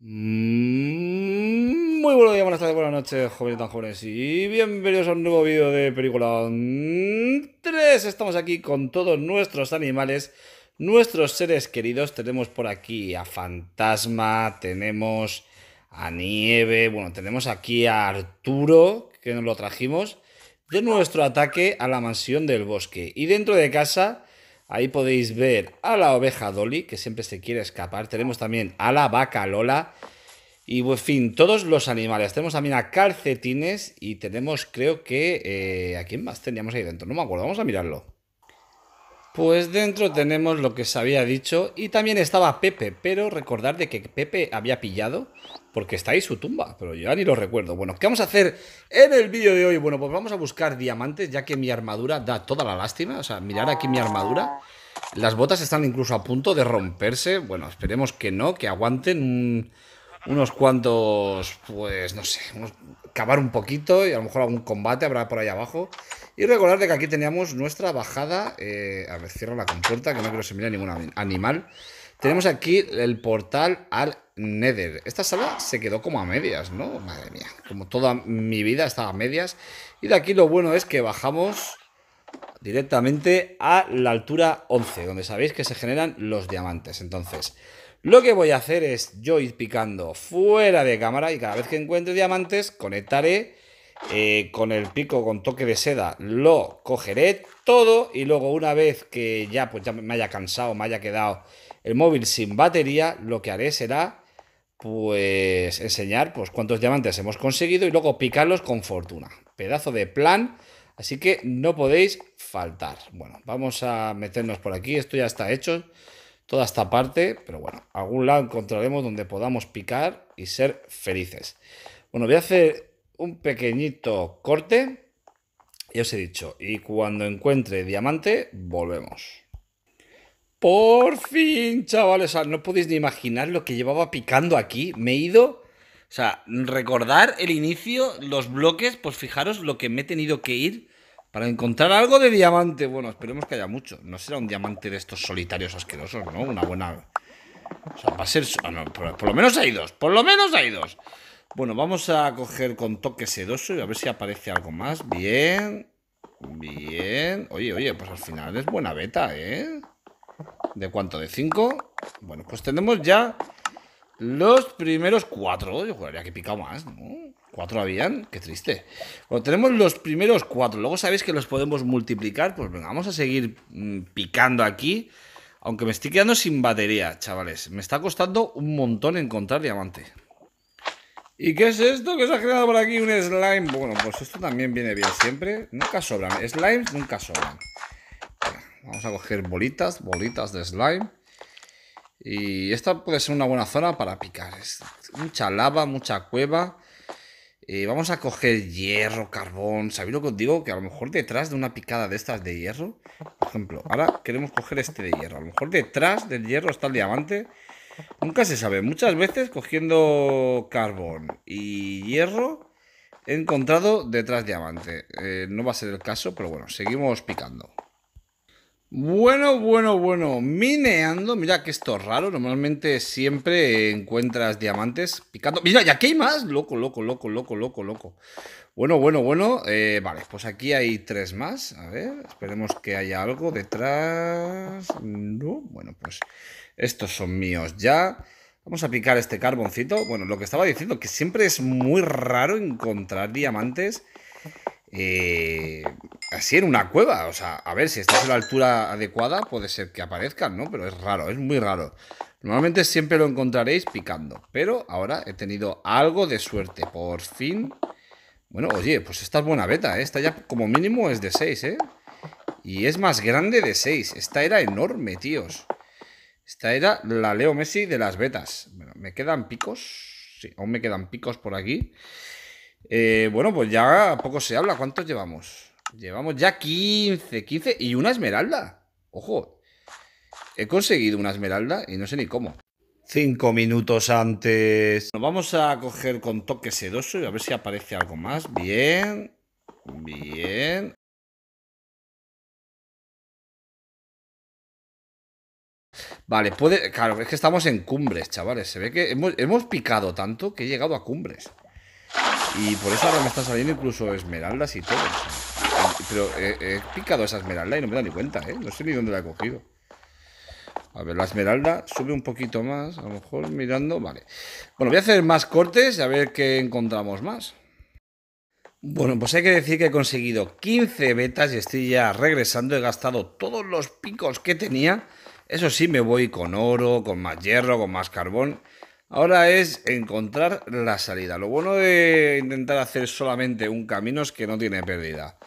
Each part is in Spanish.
Mm, muy buenos días, buenas tardes, buenas noches, jóvenes tan jóvenes y bienvenidos a un nuevo vídeo de película 3. Estamos aquí con todos nuestros animales, nuestros seres queridos. Tenemos por aquí a Fantasma, tenemos a Nieve, bueno, tenemos aquí a Arturo, que nos lo trajimos, de nuestro ataque a la mansión del bosque. Y dentro de casa Ahí podéis ver a la oveja Dolly, que siempre se quiere escapar. Tenemos también a la vaca Lola. Y, pues, en fin, todos los animales. Tenemos también a calcetines y tenemos, creo que... Eh, ¿A quién más teníamos ahí dentro? No me acuerdo, vamos a mirarlo. Pues dentro tenemos lo que se había dicho y también estaba Pepe, pero recordar de que Pepe había pillado porque está ahí su tumba, pero yo ya ni lo recuerdo. Bueno, ¿qué vamos a hacer en el vídeo de hoy? Bueno, pues vamos a buscar diamantes ya que mi armadura da toda la lástima, o sea, mirar aquí mi armadura. Las botas están incluso a punto de romperse, bueno, esperemos que no, que aguanten un unos cuantos, pues no sé, unos, cavar un poquito y a lo mejor algún combate habrá por ahí abajo. Y recordar de que aquí teníamos nuestra bajada, eh, a ver, cierro la compuerta que no quiero se mire ningún animal. Tenemos aquí el portal al Nether. Esta sala se quedó como a medias, ¿no? Madre mía, como toda mi vida estaba a medias. Y de aquí lo bueno es que bajamos directamente a la altura 11, donde sabéis que se generan los diamantes. Entonces, lo que voy a hacer es yo ir picando fuera de cámara y cada vez que encuentre diamantes conectaré eh, con el pico con toque de seda. Lo cogeré todo y luego una vez que ya, pues me haya cansado, me haya quedado el móvil sin batería, lo que haré será pues enseñar pues cuántos diamantes hemos conseguido y luego picarlos con fortuna. Pedazo de plan, así que no podéis faltar. Bueno, vamos a meternos por aquí, esto ya está hecho toda esta parte, pero bueno, algún lado encontraremos donde podamos picar y ser felices. Bueno, voy a hacer un pequeñito corte, ya os he dicho, y cuando encuentre diamante, volvemos. Por fin, chavales, no podéis ni imaginar lo que llevaba picando aquí, me he ido... O sea, recordar el inicio, los bloques, pues fijaros lo que me he tenido que ir para encontrar algo de diamante. Bueno, esperemos que haya mucho. No será un diamante de estos solitarios asquerosos, ¿no? Una buena... O sea, va a ser... Ah, por, lo menos hay dos. Por lo menos hay dos. Bueno, vamos a coger con toque sedoso y a ver si aparece algo más. Bien. Bien. Oye, oye, pues al final es buena beta, ¿eh? ¿De cuánto? ¿De cinco? Bueno, pues tenemos ya los primeros cuatro, yo jugaría que picado más, Cuatro habían, qué triste. Bueno, tenemos los primeros cuatro, luego sabéis que los podemos multiplicar, pues venga, vamos a seguir mm, picando aquí. Aunque me estoy quedando sin batería, chavales. Me está costando un montón encontrar diamante. ¿Y qué es esto que se ha creado por aquí? Un slime. Bueno, pues esto también viene bien siempre. Nunca sobran. Slimes nunca sobran. Vamos a coger bolitas, bolitas de slime. Y esta puede ser una buena zona para picar. mucha lava, mucha cueva. vamos a coger hierro, carbón. ¿Sabéis lo que os digo? Que a lo mejor detrás de una picada de estas de hierro, por ejemplo, ahora queremos coger este de hierro. A lo mejor detrás del hierro está el diamante. Nunca se sabe. Muchas veces cogiendo carbón y hierro he encontrado detrás diamante. Eh, no va a ser el caso, pero bueno, seguimos picando. Bueno, bueno, bueno, mineando, mira que esto es raro, normalmente siempre encuentras diamantes picando. Mira, y aquí hay más, loco, loco, loco, loco, loco, loco. Bueno, bueno, bueno, eh, vale, pues aquí hay tres más, a ver, esperemos que haya algo detrás. No, bueno, pues estos son míos ya. Vamos a picar este carboncito. Bueno, lo que estaba diciendo, que siempre es muy raro encontrar diamantes. Eh, así en una cueva. O sea, a ver, si estás a la altura adecuada, puede ser que aparezcan, ¿no? Pero es raro, es muy raro. Normalmente siempre lo encontraréis picando, pero ahora he tenido algo de suerte. Por fin. Bueno, oye, pues esta es buena beta, ¿eh? Esta ya como mínimo es de 6, ¿eh? Y es más grande de 6. Esta era enorme, tíos. Esta era la Leo Messi de las betas. Bueno, ¿me quedan picos? Sí, aún me quedan picos por aquí. Eh, bueno, pues ya poco se habla. ¿Cuántos llevamos? Llevamos ya 15, 15 y una esmeralda. Ojo, he conseguido una esmeralda y no sé ni cómo. Cinco minutos antes. Nos vamos a coger con toque sedoso y a ver si aparece algo más. Bien, bien. Vale, puede. Claro, es que estamos en cumbres, chavales. Se ve que hemos picado tanto que he llegado a cumbres. Y por eso ahora me están saliendo incluso esmeraldas y todo. Pero he, picado esa esmeralda y no me da ni cuenta, ¿eh? No sé ni dónde la he cogido. A ver, la esmeralda sube un poquito más, a lo mejor mirando, vale. Bueno, voy a hacer más cortes a ver qué encontramos más. Bueno, pues hay que decir que he conseguido 15 betas y estoy ya regresando. He gastado todos los picos que tenía. Eso sí, me voy con oro, con más hierro, con más carbón. Ahora es encontrar la salida. Lo bueno de intentar hacer solamente un camino es que no tiene pérdida.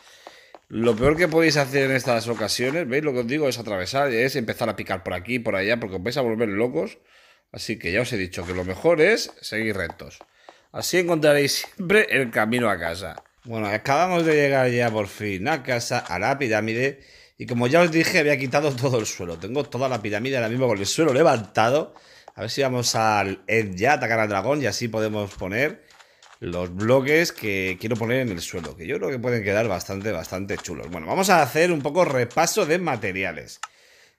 Lo peor que podéis hacer en estas ocasiones, ¿veis lo que os digo? Es atravesar, es empezar a picar por aquí, por allá, porque os vais a volver locos. Así que ya os he dicho que lo mejor es seguir rectos. Así encontraréis siempre el camino a casa. Bueno, acabamos de llegar ya por fin a casa, a la pirámide. Y como ya os dije, había quitado todo el suelo. Tengo toda la pirámide ahora mismo con el suelo levantado. A ver si vamos al ya a atacar al dragón y así podemos poner los bloques que quiero poner en el suelo, que yo creo que pueden quedar bastante, bastante chulos. Bueno, vamos a hacer un poco repaso de materiales.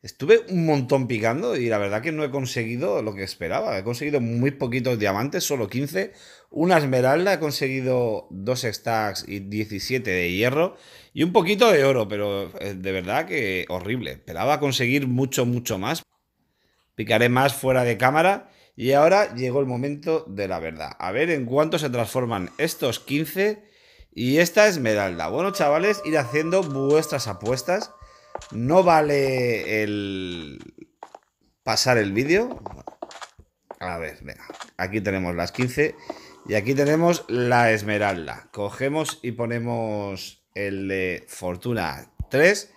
Estuve un montón picando y la verdad que no he conseguido lo que esperaba. He conseguido muy poquitos diamantes, solo 15. Una esmeralda, he conseguido dos stacks y 17 de hierro. Y un poquito de oro, pero eh, de verdad que horrible. Esperaba conseguir mucho, mucho más. Picaré más fuera de cámara. Y ahora llegó el momento de la verdad. A ver en cuánto se transforman estos 15 y esta esmeralda. Bueno, chavales, ir haciendo vuestras apuestas. No vale el pasar el vídeo. A ver, venga. Aquí tenemos las 15 y aquí tenemos la esmeralda. Cogemos y ponemos el de fortuna 3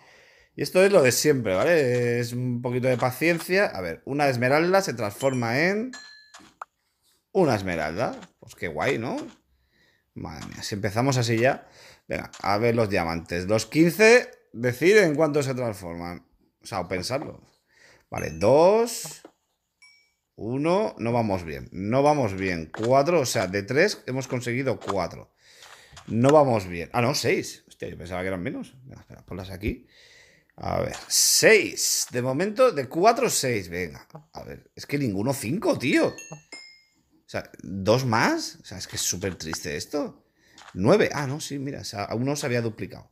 y esto es lo de siempre, ¿vale? Es un poquito de paciencia. A ver, una esmeralda se transforma en... Una esmeralda. Pues qué guay, ¿no? Madre mía, si empezamos así ya... Venga, a ver los diamantes. Los 15, decir en cuánto se transforman. O sea, o pensarlo. Vale, 2... 1, no vamos bien. No vamos bien. 4, o sea, de 3 hemos conseguido 4. No vamos bien. Ah, no, 6. Hostia, yo pensaba que eran menos. espera, ponlas aquí. A ver, 6. De momento, de 4, 6. Venga. A ver, es que ninguno 5, tío. O sea, ¿dos más? O sea, es que es súper triste esto. 9. Ah, no, sí, mira. O sea, aún no se había duplicado.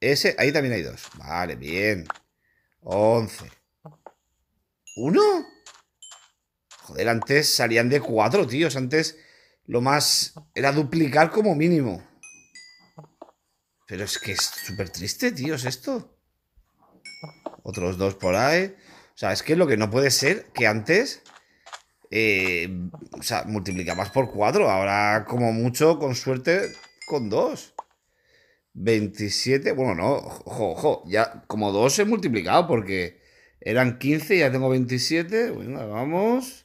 Ese, ahí también hay dos. Vale, bien. 11. ¿Uno? Joder, antes salían de cuatro, tíos. Antes lo más era duplicar como mínimo. Pero es que es súper triste, tíos, esto. Otros dos por ahí. O sea, es que lo que no puede ser que antes. Eh, o sea, multiplicabas por cuatro Ahora, como mucho, con suerte, con dos 27. Bueno, no, ojo, ojo. Ya como dos he multiplicado porque eran 15, ya tengo 27. bueno vamos.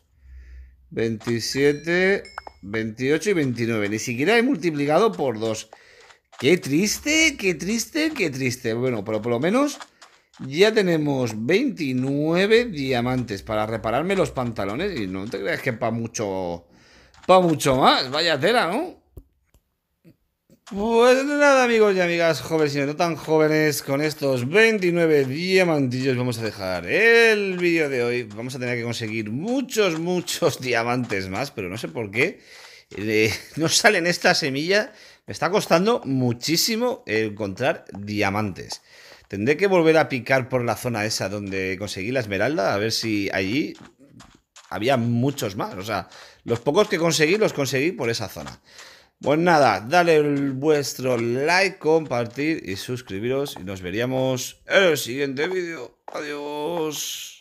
27, 28 y 29. Ni siquiera he multiplicado por dos Qué triste, qué triste, qué triste. Bueno, pero por lo menos ya tenemos 29 diamantes para repararme los pantalones. Y no te creas que para mucho. Para mucho más. Vaya tela, ¿no? Pues nada, amigos y amigas jóvenes y no tan jóvenes, con estos 29 diamantillos vamos a dejar el vídeo de hoy. Vamos a tener que conseguir muchos, muchos diamantes más, pero no sé por qué. Eh, nos no salen esta semilla me está costando muchísimo encontrar diamantes. Tendré que volver a picar por la zona esa donde conseguí la esmeralda, a ver si allí había muchos más. O sea, los pocos que conseguí los conseguí por esa zona. Pues nada, dale vuestro like, compartir y suscribiros y nos veríamos en el siguiente vídeo. Adiós.